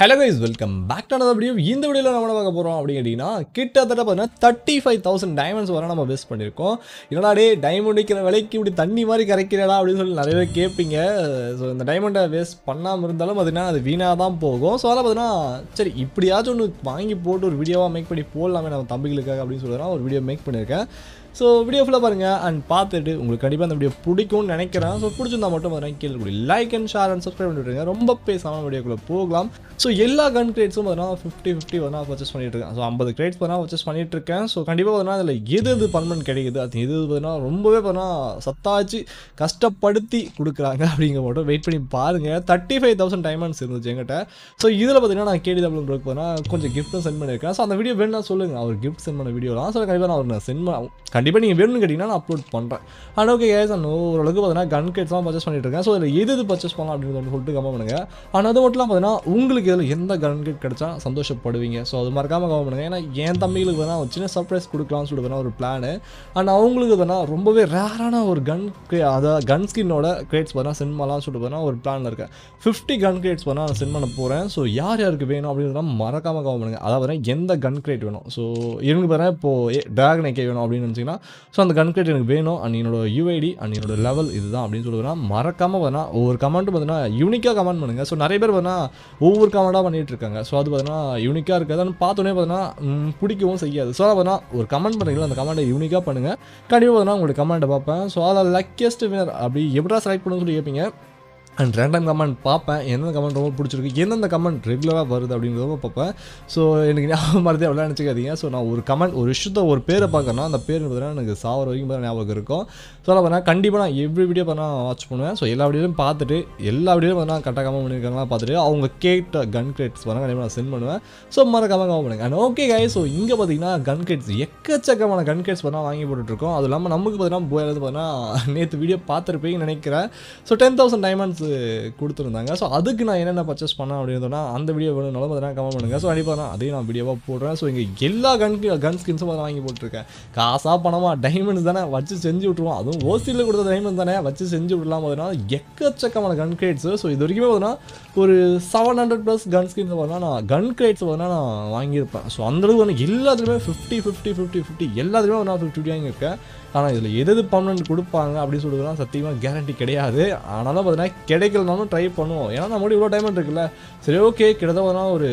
hello guys welcome back to another video இந்த வீடியோவில் நம்ம பார்க்க போகிறோம் அப்படின்னு கிட்டத்தட்ட பார்த்தீங்கன்னா தேர்ட்டி ஃபைவ் தௌசண்ட் டைமண்ட்ஸ் வர நம்ம வேஸ்ட் பண்ணியிருக்கோம் என்னடா டே டைமண்ட் விற்கிற விலைக்கு இப்படி தண்ணி மாதிரி கரைக்கிறடா அப்படின்னு சொல்லி நிறைய கேட்பீங்க ஸோ இந்த டைமண்டை வேஸ்ட் பண்ணாமல் இருந்தாலும் பார்த்தீங்கன்னா அது வீணாக தான் போகும் ஸோ அதெல்லாம் பார்த்தீங்கன்னா சரி இப்படியாச்சும் ஒன்று வாங்கி போட்டு ஒரு வீடியோவாக மேக் பண்ணி போடலாமே நம்ம தம்பிகளுக்காக அப்படின்னு சொல்லி ஒரு வீடியோ மேக் பண்ணியிருக்கேன் ஸோ வீடியோ ஃபுல்லாக பாருங்கள் அண்ட் பார்த்துட்டு உங்களுக்கு கண்டிப்பாக அந்த வீடியோ பிடிக்கும்னு நினைக்கிறேன் ஸோ பிடிச்சிருந்தா மட்டும் பார்த்தீங்கன்னா கீழே like and share and subscribe பண்ணிவிட்டுருங்க ரொம்ப பேசாமல் வீடியோக்குள்ளே போகலாம் ஸோ ஸோ எல்லா கன் கிரேட்ஸும் பார்த்தீங்கன்னா ஃபிஃப்டி ஃபிஃப்டி பார்த்தா பர்ச்சேஸ் பண்ணிட்டு இருக்கேன் ஸோ ஐம்பது கிரேட்ஸ் பார்த்தா பர்ச்சேஸ் பண்ணிட்டு இருக்கேன் ஸோ கண்டிப்பாக பார்த்தீங்கன்னா அதில் எது எது பர்மனன்ட் கிடைக்குது அது எது பார்த்தீங்கன்னா ரொம்பவே பார்த்தீங்கன்னா சத்தாச்சு கஷ்டப்படுத்தி கொடுக்குறாங்க அப்படிங்கிற மட்டும் வெயிட் பண்ணி பாருங்கள் தேர்ட்டி ஃபைவ் தௌசண்ட் டைமண்ட்ஸ் இருந்துச்சு எங்கிட்ட ஸோ இதில் பார்த்தீங்கன்னா நான் கேடி தமிழ் ப்ரோக் போனால் கொஞ்சம் கிஃப்ட்டும் சென்ட் பண்ணியிருக்கேன் ஸோ அந்த வீடியோ வேணும்னா சொல்லுங்கள் அவர் கிஃப்ட் சென்ட் பண்ண வீடியோலாம் ஸோ கண்டிப்பாக நான் அவர் சென்ட் பண்ண கண்டிப்பாக நீங்கள் வேணும்னு கேட்டிங்கன்னா நான் அப்லோட் பண்ணுறேன் ஆனால் ஓகே கேஸ் நான் ஓரளவுக்கு பார்த்தீங்கன்னா கன் கேட்ஸ் தான் பர்ச்சேஸ் பண்ணிட்டு இருக்கேன் ஸோ இதில் எது எது பர்ச்சேஸ் பண்ணலாம் அப்படின்னு சொல்லிட்டு கம்மா பண்ணுங்கள் ஆனால் அது மட்டும் பார்த்தீங்கன்னா உங்களுக்கு இதில் கையில் எந்த கிராண்ட் கிடைச்சா சந்தோஷப்படுவீங்க ஸோ அது மறக்காமல் கவனம் பண்ணுங்கள் ஏன்னா என் தம்பிகளுக்கு வேணால் ஒரு சின்ன சர்ப்ரைஸ் கொடுக்கலாம்னு சொல்லிட்டு ஒரு பிளானு அண்ட் அவங்களுக்கு வேணால் ரொம்பவே ரேரான ஒரு கன் அதாவது கன் ஸ்கின்னோட கிரேட்ஸ் பார்த்தா சினிமாலாம் சொல்லிட்டு வேணால் ஒரு பிளானில் இருக்கேன் ஃபிஃப்டி கன் கிரேட்ஸ் வேணால் நான் சென்ட் பண்ண போகிறேன் ஸோ யார் யாருக்கு வேணும் அப்படின்னு மறக்காமல் கவனம் பண்ணுங்கள் அதாவது எந்த கன் கிரேட் வேணும் ஸோ இவங்க பாருங்கள் இப்போது ட்ராகன் ஏகே வேணும் அப்படின்னு நினச்சிங்கன்னா ஸோ அந்த கன் கிரேட் எனக்கு வேணும் அண்ட் என்னோட யூஐடி அண்ட் என்னோட லெவல் இதுதான் அப்படின்னு சொல்லுவேன் மறக்காமல் வேணால் ஒவ்வொரு கமெண்ட் பார்த்தீங்கன்னா யூனிக்காக கமெண்ட் பண்ணுங்கள் ஸோ நிறைய பேர் வேணால் ஒவ்வொரு கமெண்ட் டிஃப்ரெண்டாக பண்ணிகிட்டு இருக்காங்க ஸோ அது பார்த்தீங்கன்னா யூனிக்காக இருக்காது அது பார்த்தோன்னே பார்த்தீங்கன்னா பிடிக்கவும் செய்யாது ஸோ அதை பார்த்தீங்கன்னா ஒரு கமெண்ட் பண்ணுறீங்களா அந்த கமெண்ட்டை யூனிக்காக பண்ணுங்கள் கண்டிப்பாக பார்த்தீங்கன்னா உங்களுக்கு கமெண்ட்டை பார்ப்பேன் ஸோ அதில் லக்கியஸ்ட் வினர் அப்படி எப்படா செலக்ட் பண்ணுன்னு சொல்லி கேட்பீங்க அண்ட் ரேண்டம் கமெண்ட் பார்ப்பேன் எந்தெந்த கமெண்ட் ரொம்ப பிடிச்சிருக்கு எந்தெந்த கமெண்ட் ரெகுலராக வருது அப்படிங்கிறத பார்ப்பேன் ஸோ எனக்கு ஞாபகம் மறந்து எவ்வளோ நினச்சிக்காதீங்க ஸோ நான் ஒரு கமெண்ட் ஒரு விஷயத்த ஒரு பேரை பார்க்கறேன்னா அந்த பேர் பார்த்தீங்கன்னா எனக்கு சாவர வரைக்கும் பார்த்து ஞாபகம் இருக்கும் ஸோ அதை பார்த்தா கண்டிப்பாக நான் எவ்ரி வீடியோ பார்த்தா வாட்ச் பண்ணுவேன் ஸோ எல்லா வீடியோலும் பார்த்துட்டு எல்லா வீடியோ பார்த்தா கரெக்டாக கமெண்ட் பண்ணியிருக்காங்களா பார்த்துட்டு அவங்க கேட்ட கன் கிரேட்ஸ் பார்த்தா கண்டிப்பாக நான் சென்ட் பண்ணுவேன் ஸோ மறக்காம கமெண்ட் பண்ணுங்க அண்ட் ஓகே காய் ஸோ இங்கே பார்த்தீங்கன்னா கன் கிரேட்ஸ் எக்கச்சக்கமான கன் கிரேட்ஸ் பார்த்தா வாங்கி போட்டுட்ருக்கோம் அது இல்லாமல் நமக்கு பார்த்தீங்கன்னா போயிடுறது பார்த்தீங்கன்னா நேற்று வீடியோ பார்த்துருப்பீங்கன்னு நினைக்கிறேன் ஸோ டென் தௌசண்ட் டைமண்ட்ஸ் வந்து கொடுத்துருந்தாங்க ஸோ அதுக்கு நான் என்னென்ன பர்ச்சேஸ் பண்ணேன் அப்படின்னு அந்த வீடியோ வேணும்னாலும் நல்லா நான் கமெண்ட் பண்ணுங்கள் ஸோ கண்டிப்பாக நான் அதையும் நான் வீடியோவாக போடுறேன் ஸோ இங்கே எல்லா கன் கன் ஸ்கின்ஸும் பார்த்து வாங்கி போட்டிருக்கேன் காசாக பணமாக டைமண்ட்ஸ் தானே வச்சு செஞ்சு விட்ருவோம் அதுவும் ஓசியில் கொடுத்த டைமண்ட் தானே வச்சு செஞ்சு விடலாம் பார்த்தீங்கன்னா எக்கச்சக்கமான கன் கிரேட்ஸ் ஸோ இது வரைக்குமே பார்த்தீங்கன்னா ஒரு seven hundred plus gun skins பார்த்தீங்கன்னா நான் கன் கிரேட்ஸ் பார்த்தீங்கன்னா நான் வாங்கியிருப்பேன் ஸோ அந்தளவுக்கு எனக்கு எல்லாத்துலேயுமே ஃபிஃப்டி ஃபிஃப்டி ஃபிஃப்டி ஃபிஃப்டி எல்லாத்துலேயுமே நான் ஃபிஃப்டி ஃபிஃப்டி வாங்கியிருக்கேன் ஆனால் இதில் எது எது பர்மனெண்ட் கொடுப்பாங்க அப்படின்னு சொல்லுறதுலாம் சத்தியமாக கேரண்டி கிடையாது ஆனாலும் பார்த்தீங்கன்னா கிடைக்கலனாலும் ட்ரை பண்ணுவோம் ஏன்னா நம்மளுடைய இவ்வளோ டைமண்ட் இருக்குல்ல சரி ஓகே கிட்டத்தட்ட ஒரு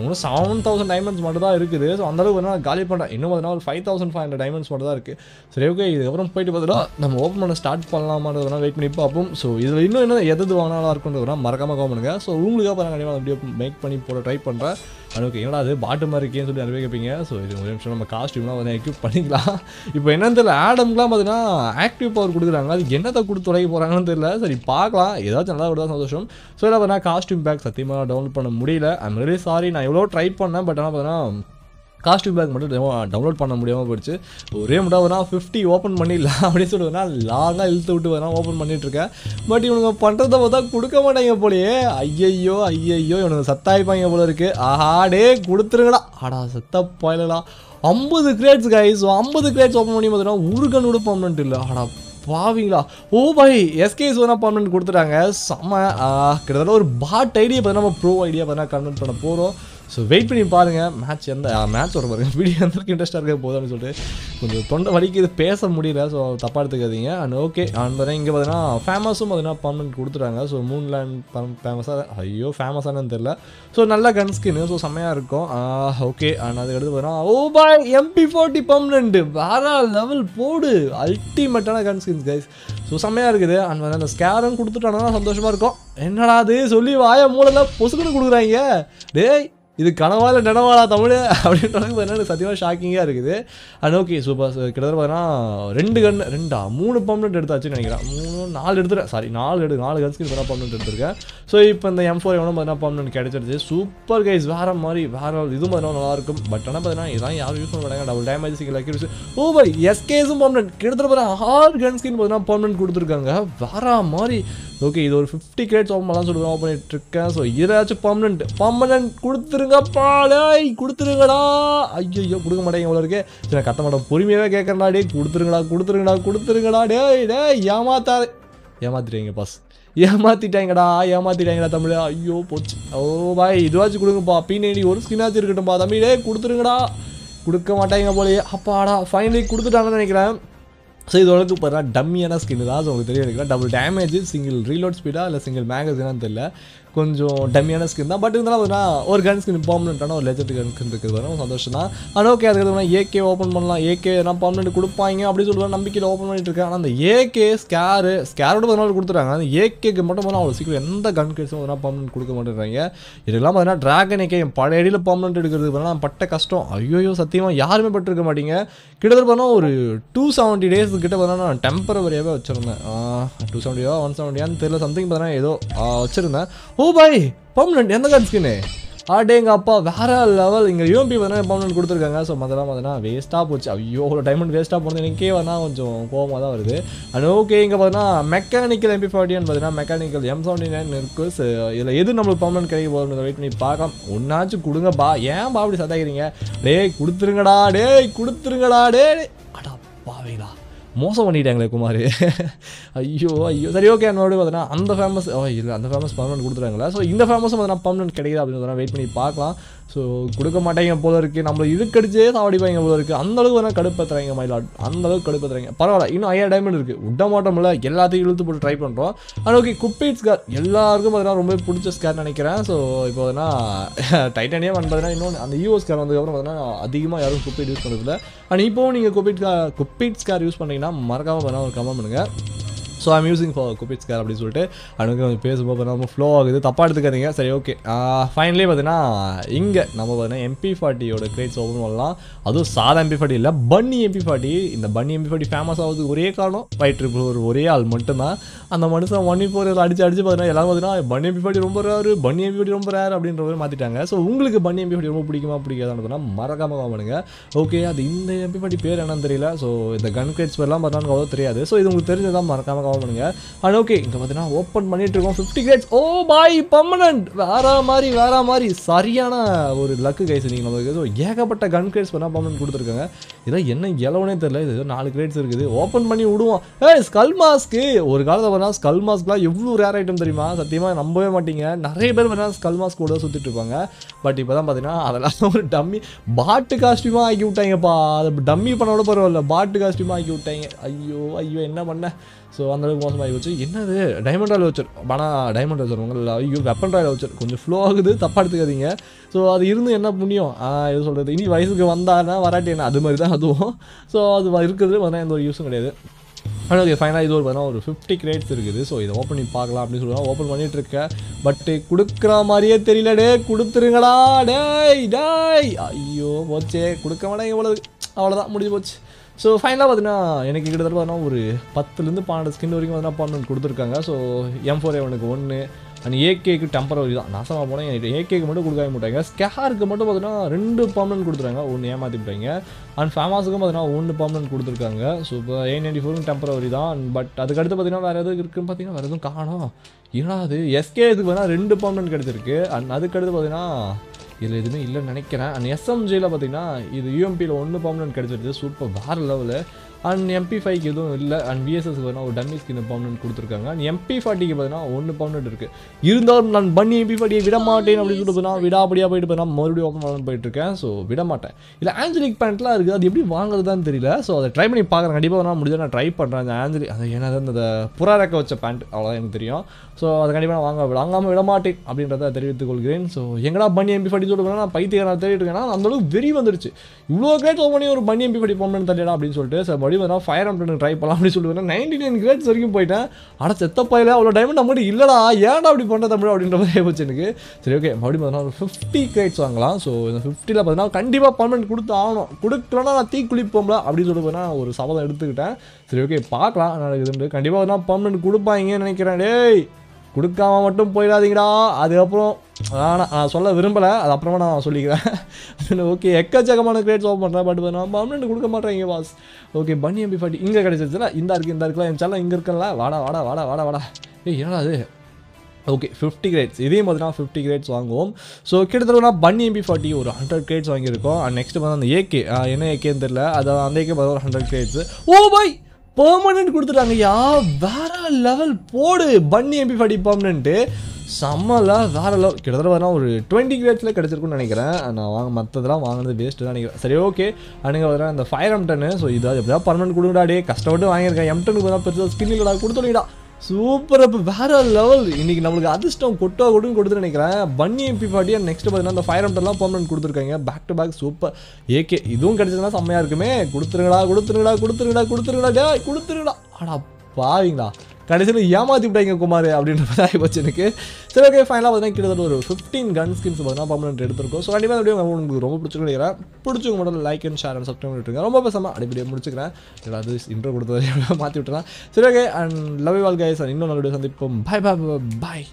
இன்னும் செவன் தௌசண்ட் டைமண்ட்ஸ் மட்டும் தான் இருக்குது ஸோ அந்தளவுக்கு வந்து நான் காலி பண்ணுறேன் இன்னும் பார்த்தீங்கன்னா ஒரு five thousand five hundred diamonds மட்டும் தான் இருக்குது சரி ஓகே இதுக்கப்புறம் போயிட்டு பார்த்தீங்கன்னா நம்ம ஓப்பன் பண்ண ஸ்டார்ட் பண்ணலாமான்றதுனால் வெயிட் பண்ணி பார்ப்போம் ஸோ இதில் இன்னும் என்ன எது வாங்கினாலும் இருக்குன்றதுனா மறக்காமல் கவனிங்க ஸோ உங்களுக்காக பாருங்கள் கண்டிப்பாக அப்படியே மேக் பண்ணி போட ட்ரை பண்ணுறேன் அனுக்கு என்னடா அது பாட்டு மாதிரி இருக்கேன்னு சொல்லி நிறைய கேட்பீங்க ஸோ இது ஒரு நிமிஷம் நம்ம காஸ்ட்யூம்லாம் வந்து எக்யூப் பண்ணிக்கலாம் இப்போ என்னென்ன தெரியல ஆடம்லாம் பார்த்தீங்கன்னா ஆக்டிவ் பவர் கொடுக்குறாங்க அது என்னத்தை கொடுத்து தொடங்கி போகிறாங்கன்னு தெரியல சரி பார்க்கலாம் ஏதாச்சும் நல்லா தான் சந்தோஷம் ஸோ இல்லை பார்த்தீங்கன்னா காஸ்ட்யூம் பேக் சத்தியமாக டவுன்லோட் பண்ண முடியல ஐம் ரியலி சாரி நான் எவ்வளோ ட்ரை பண்ணேன் பட் ஆனால் பார்த்தீங்கன்னா காஸ்ட் பேக் மட்டும் டவுன்லோட் பண்ண முடியாமல் போயிடுச்சு ஒரே முட்டா வேணா ஃபிஃப்டி ஓப்பன் பண்ணிடலாம் அப்படின்னு சொல்லுவேன்னா லாங்காக இழுத்து விட்டு வேணா ஓப்பன் பண்ணிட்டுருக்கேன் பட் இவனுங்க பண்ணுறத பார்த்தா கொடுக்க மாட்டாங்க போலயே ஐயையோ ஐயையோ இவனுங்க சத்தாய்ப்பாங்க போல இருக்குது ஆஹாடே கொடுத்துருங்கடா ஆடா செத்த பாயிலடா ஐம்பது கிரேட்ஸ் கைஸ் ஐம்பது கிரேட்ஸ் ஓப்பன் பண்ணி பார்த்தீங்கன்னா ஊருக்கு கண்ணோட பர்மனெண்ட் இல்லை ஆடா பாவீங்களா ஓ பாய் எஸ்கே சோனா பர்மனெண்ட் கொடுத்துட்டாங்க செம்ம கிட்டத்தட்ட ஒரு பாட் ஐடியா பார்த்தீங்கன்னா நம்ம ப்ரோ ஐடியா பார்த்தீங்கன்னா கன்வெர்ட் பண்ண போகிறோம் ஸோ வெயிட் பண்ணி பாருங்கள் மேட்ச் எந்த மேட்ச் வர பாருங்கள் வீடியோ எந்த இன்ட்ரெஸ்ட்டாக இருக்க போதும்னு சொல்லிட்டு கொஞ்சம் தொண்டை இது பேச முடியல ஸோ தப்பாக எடுத்துக்காதீங்க அண்ட் ஓகே அண்ட் இங்கே பார்த்தீங்கன்னா ஃபேமஸும் பார்த்தீங்கன்னா பர்மனெண்ட் கொடுத்துட்டாங்க ஸோ மூன் லேண்ட் பம் ஃபேமஸாக ஐயோ ஃபேமஸானு தெரில ஸோ நல்ல கன் ஸ்கின்னு ஸோ செம்மையாக இருக்கும் ஓகே அண்ட் எடுத்து பார்த்தீங்கன்னா oh boy MP forty permanent வேற லெவல் போடு அல்டிமேட்டான கன் ஸ்கின்ஸ் கைஸ் ஸோ செம்மையாக இருக்குது அண்ட் வந்து அந்த ஸ்கேரும் கொடுத்துட்டாங்கன்னா சந்தோஷமாக இருக்கும் என்னடா அது சொல்லி வாய மூலம் பொசுக்குன்னு கொடுக்குறாங்க டேய் இது கனவால நினவாளா தமிழ் அப்படின்றது என்னென்னு சத்தியமாக ஷாக்கிங்காக இருக்குது அண்ட் ஓகே சூப்பர் கிட்டத்தட்ட பார்த்தீங்கன்னா ரெண்டு கன் ரெண்டா மூணு பம்ப்னெட் எடுத்தாச்சுன்னு நினைக்கிறேன் மூணு நாலு எடுத்துகிறேன் சாரி நாலு எடு நாலு கன்ஸ்கின் பார்த்தா பம்ப்னெட் எடுத்திருக்கேன் ஸோ இப்போ இந்த எம் ஃபோர் எவ்வளோ பார்த்தீங்கன்னா பம்ப்னெட் கிடைச்சிருச்சு சூப்பர் கைஸ் வேறு மாதிரி வேறு இது பார்த்தீங்கன்னா நல்லாயிருக்கும் பட் ஆனால் பார்த்தீங்கன்னா இதான் யாரும் யூஸ் பண்ண மாட்டாங்க டபுள் டேமேஜ் சிக்கல் அக்யூரிசி ஓ பை எஸ்கேஸும் பம்ப்னெட் கிட்டத்தட்ட பார்த்தீங்கன்னா ஆறு கன்ஸ்கின் பார்த்தீங்கன்னா பம்ப்னெட் கொடுத்துருக்காங்க வேறு மாதிரி ஓகே இது ஒரு ஃபிஃப்டி கிரேட்ஸ் ஓப்பன் பண்ணலாம் சொல்லி ஓப்பன் பண்ணிட்டுருக்கேன் ஸோ இதாச்சும் பர்மனெண்ட் பர்மனெண்ட் கொடுத்துருங்க பாலை கொடுத்துருங்கடா ஐயோ ஐயோ கொடுக்க மாட்டேங்க இவ்வளோ இருக்கு சரி கத்த மாட்டோம் பொறுமையாகவே கேட்குறேன்டா டே கொடுத்துருங்கடா கொடுத்துருங்கடா கொடுத்துருங்கடா டே டே ஏமாத்தா ஏமாத்திட்டீங்க பாஸ் ஏமாத்திட்டாங்கடா ஏமாத்திட்டாங்கடா தமிழ் ஐயோ போச்சு ஓ பாய் இதுவாச்சும் கொடுங்கப்பா பின்னாடி ஒரு ஸ்கின்னாச்சும் இருக்கட்டும்ப்பா தமிழே கொடுத்துருங்கடா கொடுக்க மாட்டாங்க போலயே அப்பாடா ஃபைனலி கொடுத்துட்டாங்கன்னு நினைக்கிறேன் ஸோ இதோட பார்த்தா டம்மியான ஸ்கின் தான் ஸோ உங்களுக்கு தெரிய டபுள் டேமேஜ் சிங்கிள் ரீலோட் ஸ்பீடாக இல்லை சிங்கிள் மேகசினான்னு தெரியல கொஞ்சம் டம்மியான ஸ்கின் தான் பட் இருந்தாலும் பார்த்தீங்கன்னா ஒரு கன் ஸ்கின் பர்மனெண்ட்டான ஒரு லெஜெண்ட் கன் ஸ்கின் இருக்குது வரும் சந்தோஷம் தான் ஆனால் ஓகே அதுக்கு ஏகே ஓப்பன் பண்ணலாம் ஏகே நான் பர்மனெண்ட் கொடுப்பாங்க அப்படின்னு சொல்லுவாங்க நம்பிக்கையில் ஓப்பன் பண்ணிட்டு இருக்கேன் ஆனால் அந்த ஏகே ஸ்கேரு ஸ்கேரோட பதினாலு கொடுத்துறாங்க அந்த ஏகேக்கு மட்டும் போனால் அவ்வளோ சீக்கிரம் எந்த கன் கேட்ஸும் எதனா பர்மனெண்ட் கொடுக்க மாட்டேறாங்க இதுக்கெல்லாம் பார்த்தீங்கன்னா டிராகன் ஏகே பழைய அடியில் பர்மனெண்ட் எடுக்கிறது பார்த்தீங்கன்னா பட்ட கஷ்டம் ஐயோ சத்தியமாக யாருமே பட்டிருக்க மாட்டீங்க கிட்டத்தட்ட பார்த்தா ஒரு டூ செவன்ட்டி டேஸ் கிட்ட பார்த்தா நான் டெம்பரவரியாகவே வச்சுருந்தேன் டூ செவன்ட்டியா ஒன் செவன்ட்டியான்னு தெரியல சம்திங் பார்த்தீங்கன்னா ஏதோ வச்சுருந்தேன் ஓ ஓ பாய் பர்மனன்ட் எந்த கன் ஸ்கின்னு ஆடேங்க அப்பா வேற லெவல் இங்கே யூஎம்பி வந்து பர்மனன்ட் கொடுத்துருக்காங்க ஸோ மதெல்லாம் பார்த்தீங்கன்னா வேஸ்ட்டாக போச்சு ஐயோ ஒரு டைமண்ட் வேஸ்ட்டாக போனது எனக்கே வந்தால் கொஞ்சம் கோபமாக தான் வருது அண்ட் ஓகே இங்கே பார்த்தீங்கன்னா மெக்கானிக்கல் எம்பி ஃபார்ட்டின்னு பார்த்தீங்கன்னா மெக்கானிக்கல் எம் செவன்டி நைன் இருக்குது ஸோ இதில் எது நம்மளுக்கு பர்மனன்ட் கிடைக்க போகிறோம் வெயிட் பண்ணி பார்க்கலாம் ஒன்றாச்சும் கொடுங்க பா ஏன் பா அப்படி சதாக்கிறீங்க டேய் கொடுத்துருங்கடா டேய் கொடுத்துருங்கடா டே அடா பாவீங்களா மோசம் பண்ணிட்டாங்களே குமார் ஐயோ ஐயோ சரி ஓகே என்னோட பார்த்தீங்கன்னா அந்த ஃபேமஸ் இல்லை அந்த ஃபேமஸ் பர்மனெண்ட் கொடுத்துட்டாங்களா ஸோ இந்த ஃபேமஸும் பார்த்தீங்கன்னா பர்மனெண்ட் கிடையாது அப்படின்னு வெயிட் பண்ணி பார்க்கலாம் ஸோ கொடுக்க மாட்டேங்க போல இருக்குது நம்மளை இதுக்கடிச்சே சாவடிப்பாங்க போல இருக்குது அந்தளவுக்கு வேணால் கடுப்பத்துறாங்க மயிலாட் அந்தளவுக்கு கடுப்பத்துறாங்க பரவாயில்ல இன்னும் ஐயா டைமண்ட் இருக்கு விட இல்லை எல்லாத்தையும் இழுத்து போட்டு ட்ரை பண்ணுறோம் ஆனால் ஓகே குப்பீட் ஸ்கார் எல்லாருக்கும் பார்த்தீங்கன்னா ரொம்ப பிடிச்ச ஸ்கார் நினைக்கிறேன் ஸோ இப்போ பார்த்தீங்கன்னா டைட்டானியம் பார்த்தீங்கன்னா இன்னொன்று அந்த யூஓ e ஸ்கார் வந்ததுக்கப்புறம் பார்த்தீங்கன்னா அதிகமாக யாரும் குப்பீட் யூஸ் பண்ணுறதுல ஆனால் இப்போ நீங்கள் குப்பீட் குப்பீட் ஸ்கார் யூஸ் பண்ணீங்கன்னா மறக்காமல் பார்த்தீங்கன்னா ஒரு கமெண்ட் பண்ணுங்க so I'm using four cupids care அப்படின்னு சொல்லிட்டு அவனுக்கு கொஞ்சம் பேசும்போது ரொம்ப ஃப்ளோ ஆகுது தப்பாக எடுத்துக்காதீங்க சரி ஓகே ஃபைனலி பார்த்தீங்கன்னா இங்கே நம்ம பார்த்தீங்கன்னா எம்பி ஃபார்ட்டியோட கிரேட்ஸ் ஓப்பன் பண்ணலாம் அதுவும் சாதா எம்பி ஃபார்ட்டி இல்லை பன்னி எம்பி ஃபார்ட்டி இந்த பன்னி எம்பி ஃபார்ட்டி ஃபேமஸ் ஆகுது ஒரே காரணம் ஃபைவ் ட்ரிபிள் ஒரு ஒரே ஆள் மட்டும்தான் அந்த மனுஷன் ஒன் ஃபோர் அடிச்சு அடிச்சு பார்த்தீங்கன்னா எல்லாரும் பார்த்தீங்கன்னா பன்னி எம்பி ஃபார்ட்டி ரொம்ப ரேரு பன்னி எம்பி ஃபார்ட்டி ரொம்ப ரேர் அப்படின்ற மாதிரி மாற்றிட்டாங்க ஸோ உங்களுக்கு பன்னி எம்பி ஃபார்ட்டி ரொம்ப பிடிக்குமா பிடிக்காதான்னு மறக்காம பண்ணுங்க ஓகே அது இந்த எம்பி ஃபார்ட்டி பேர் என்னன்னு தெரியல ஸோ இந்த கன் கிரேட்ஸ் பேர்லாம் பார்த்தா அவ்வளோ தெரியாது ஸோ இது உங்களுக்கு தெரிஞ்சதான் மறக்காம ஆகணுங்க அண்ட் ஓகே இங்கே பார்த்தீங்கன்னா ஓப்பன் பண்ணிட்டு இருக்கோம் fifty crates oh oh, boy permanent வேற மாதிரி வேற மாதிரி சரியான ஒரு லக்கு கைஸ் நீங்கள் நம்மளுக்கு ஏதோ ஏகப்பட்ட கன் கிரேட்ஸ் பண்ணால் பர்மனன்ட் கொடுத்துருக்காங்க இதெல்லாம் என்ன இலவனே தெரியல இது ஏதோ நாலு கிரேட்ஸ் இருக்குது ஓப்பன் பண்ணி விடுவோம் ஏ ஸ்கல் மாஸ்க்கு ஒரு காலத்தில் பார்த்தா ஸ்கல் மாஸ்க்லாம் எவ்வளோ ரேர் ஐட்டம் தெரியுமா சத்தியமாக நம்பவே மாட்டீங்க நிறைய பேர் பார்த்தீங்கன்னா ஸ்கல் மாஸ்க் கூட சுற்றிட்டு இருப்பாங்க பட் இப்போதான் பார்த்தீங்கன்னா அதெல்லாம் ஒரு டம்மி பாட்டு காஸ்ட்யூமா ஆக்கி விட்டாங்கப்பா அதை டம்மி பண்ணோட பரவாயில்ல பாட்டு காஸ்டியூமாக ஆக்கி விட்டாங்க ஐயோ ஐயோ என்ன பண்ண ஸோ அந்தளவுக்கு மோசமாகி போச்சு என்னது டைமண்ட் ராயல் வச்சர் ஆனால் டைமண்ட் வச்சர் உங்கள் ஐயோ வெப்பன் ராயல் வச்சர் கொஞ்சம் ஃப்ளோ ஆகுது தப்பாக எடுத்துக்காதீங்க ஸோ அது இருந்து என்ன புண்ணியம் எது சொல்கிறது இனி வயசுக்கு வந்தானா வராட்டி என்ன அது மாதிரி தான் அதுவும் ஸோ அது இருக்கிறது வந்தால் எந்த ஒரு யூஸும் கிடையாது ஆனால் ஓகே ஃபைனலாக இது ஒரு பார்த்தா ஒரு ஃபிஃப்டி கிரேட்ஸ் இருக்குது ஸோ இதை ஓப்பன் பண்ணி பார்க்கலாம் அப்படின்னு சொல்லுவாங்க ஓப்பன் பண்ணிகிட்டு இருக்கேன் பட்டு கொடுக்குற மாதிரியே தெரியல டே கொடுத்துருங்களா டேய் டாய் ஐயோ போச்சே கொடுக்க மாட்டேன் இவ்வளோ அவ்வளோதான் முடிஞ்சு போச்சு ஸோ ஃபைனலாக பார்த்தீங்கன்னா எனக்கு கிட்டத்தட்ட பார்த்தீங்கன்னா ஒரு பத்துலேருந்து பன்னெண்டு ஸ்கின் வரைக்கும் பார்த்தீங்கன்னா அப்பாயின்மெண்ட் கொடுத்துருக்காங்க ஸோ எம் ஃபோர் எவனுக்கு ஒன்று அண்ட் ஏகேக்கு டெம்பரவரி தான் நாசமாக போனால் ஏகேக்கு மட்டும் கொடுக்காம மாட்டாங்க ஸ்கேருக்கு மட்டும் பார்த்தீங்கன்னா ரெண்டு பர்மனன்ட் கொடுத்துருக்காங்க ஒன்று ஏமாற்றிட்டாங்க அண்ட் ஃபேமஸுக்கும் பார்த்தீங்கன்னா ஒன்று பர்மனன்ட் கொடுத்துருக்காங்க ஸோ இப்போ ஏ நைன்டி ஃபோரும் டெம்பரவரி தான் பட் அதுக்கடுத்து பார்த்தீங்கன்னா வேறு எதுவும் இருக்குன்னு பார்த்தீங்கன்னா வேறு எதுவும் காணும் ஏன்னா அது எஸ்கேக்கு பார்த்தீங்கன்னா ரெண்டு பர்மனன்ட் கிடச்சிருக்கு அண்ட் அதுக்கடுத்து பார்த்தீங்கன்னா இதில் எதுவுமே இல்லைன்னு நினைக்கிறேன் அண்ட் எஸ்எம்ஜியில் பார்த்தீங்கன்னா இது யூஎம்பியில் ஒன்று பர்மனன்ட் கிடச்சிருது சூப்பர் வேறு லெவலு அண்ட் எம்பி ஃபைவ்க்கு எதுவும் இல்லை அண்ட் விஎஸ்எஸ்க்கு பார்த்தீங்கன்னா ஒரு டம்மி ஸ்கின் பவுனன்ட் கொடுத்துருக்காங்க அண்ட் எம்பி ஃபார்ட்டிக்கு பார்த்தீங்கன்னா ஒன்று பர்மனன்ட் இருக்குது இருந்தாலும் நான் பண்ணி எம்பி ஃபார்ட்டியை விட மாட்டேன் அப்படின்னு சொல்லிட்டு விடாபடியாக போயிட்டு பார்த்தீங்கன்னா மறுபடியும் ஓப்பன் பண்ண போயிட்டு இருக்கேன் ஸோ விட மாட்டேன் இல்லை ஆஞ்சலிக் பேண்ட்லாம் இருக்குது அது எப்படி வாங்குறதுதான் தெரியல ஸோ அதை ட்ரை பண்ணி பார்க்குறேன் கண்டிப்பாக நான் முடிஞ்சால் நான் ட்ரை பண்ணுறேன் அந்த ஆஞ்சலி அது என்னது அந்த புறா ரெக்க வச்ச பேண்ட் அவ்வளோதான் எனக்கு தெரியும் ஸோ அதை கண்டிப்பாக நான் வாங்க வாங்காமல் விட மாட்டேன் அப்படின்றத தெரிவித்துக் கொள்கிறேன் ஸோ எங்கடா பண்ணி எம்பி ஃபார்ட்டி சொல்லுவேன் நான் பைத்தியம் தேடிட்டு இருக்கேன் அந்தளவுக்கு வெறி வந்துருச்சு இவ்வளோ கேட்டு பண்ணி ஒரு பண்ணி எம்பி ஃபார்ட்டி போகணும்னு தெரியலாம் அப்படின்னு சொல்லிட்டு மறுபடியும் வேணா ஃபயர் ட்ரை பண்ணலாம் அப்படின்னு சொல்லுவேன் நைன்டி நைன் கிரேட்ஸ் வரைக்கும் போயிட்டேன் ஆனால் செத்தப்பாயில் அவ்வளோ டைமண்ட் நம்ம இல்லைடா ஏன்டா அப்படி பண்ண தமிழ் அப்படின்ற மாதிரி போச்சு எனக்கு சரி ஓகே மறுபடியும் பார்த்தா ஒரு ஃபிஃப்டி கிரேட்ஸ் வாங்கலாம் ஸோ இந்த ஃபிஃப்டியில் பார்த்தீங்கன்னா கண்டிப்பாக பர்மெண்ட் கொடுத்து ஆகணும் கொடுக்கலன்னா நான் தீ குளிப்போம்ல அப்படின்னு சொல்லுவேன் ஒரு சபதம் எடுத்துக்கிட்டேன் சரி ஓகே பார்க்கலாம் நடக்குதுன்னு கண்டிப்பாக பார்த்தீங்கன்னா பர்மனெண்ட் கொடுப்பாங்கன்னு நினைக்கிறேன் டேய் கொடுக்காம மட்டும் போயிடாதீங்கடா அதுக்கப்புறம் ஆனால் நான் சொல்ல விரும்பலை அது அப்புறமா நான் சொல்லிக்கிறேன் ஓகே எக்கச்சக்கமான கிரேட்ஸ் ஓப்பன் பண்ணுறேன் பட் நான் பர்மனெண்ட் கொடுக்க மாட்டேன் was okay bunny MP forty இங்கே கிடச்சிருச்சுல இந்த இருக்குது இந்த இருக்கலாம் என் சேனல் இங்கே இருக்கல வாடா வாடா வாடா வாடா வாடா ஏய் ஏன்னா அது ஓகே ஃபிஃப்டி கிரேட்ஸ் இதே மாதிரி தான் ஃபிஃப்டி கிரேட்ஸ் வாங்குவோம் ஸோ கிட்டத்தட்ட பன்னி எம்பி ஃபார்ட்டி ஒரு ஹண்ட்ரட் கிரேட்ஸ் வாங்கியிருக்கோம் அண்ட் நெக்ஸ்ட் வந்து அந்த ஏகே என்ன ஏகேன்னு தெரில அது அந்த ஏகே பார்த்து ஒரு hundred crates oh boy permanent கொடுத்துட்டாங்க யா வேற லெவல் போடு பன்னி எம்பி ஃபார்ட்டி பர்மனெண்ட்டு செம்மலாம் வேற லெவல் கிட்டத்தட்ட வரலாம் ஒரு டுவெண்ட்டி கிரேட்ஸில் கிடச்சிருக்குன்னு நினைக்கிறேன் நான் வாங்க மற்றதெல்லாம் வாங்கினது பேஸ்ட்டு தான் நினைக்கிறேன் சரி ஓகே அனுங்க வரேன் அந்த ஃபயர் எம்டனு ஸோ இதாவது எப்படியா பர்மனெண்ட் கொடுங்கடா டே கஷ்டப்பட்டு வாங்கியிருக்கேன் எம்டனுக்கு தான் பெருசாக ஸ்கின் இல்லைடா கொடுத்துடா சூப்பர் அப்போ வேற லெவல் இன்றைக்கி நம்மளுக்கு அதிர்ஷ்டம் கொட்டா கூட கொடுத்து நினைக்கிறேன் பன்னி எம்பி பாட்டியா நெக்ஸ்ட் பார்த்தீங்கன்னா அந்த ஃபயர் எம்டெல்லாம் பர்மனெண்ட் கொடுத்துருக்காங்க back to back super AK இதுவும் கிடைச்சதுன்னா செம்மையாக இருக்குமே கொடுத்துருங்கடா கொடுத்துருங்கடா கொடுத்துருங்கடா கொடுத்துருங்கடா டே கொடுத்துருங்கடா அடா பாவீங்களா கடைசியில் ஏமாற்றி விட்டாங்க குமார் அப்படின்ற மாதிரி ஆகிப்போச்சு எனக்கு சரி ஓகே ஃபைனலாக பார்த்தீங்கன்னா கிட்டத்தட்ட ஒரு ஃபிஃப்டீன் கன் ஸ்கின்ஸ் பார்த்தீங்கன்னா பர்மனெண்ட் எடுத்திருக்கோம் ஸோ கண்டிப்பாக அப்படியே உங்களுக்கு ரொம்ப பிடிச்சிருக்கு பிடிச்சி பிடிச்சவங்க மட்டும் like and share and subscribe பண்ணிட்டுருங்க ரொம்ப பேசாமல் அடிப்படையாக முடிச்சுக்கிறேன் அது இன்ட்ரோ கொடுத்தது மாற்றி விட்டுறேன் சரி okay and love all guys and இன்னும் நல்ல சந்திப்போம் பாய் பாய் பாய்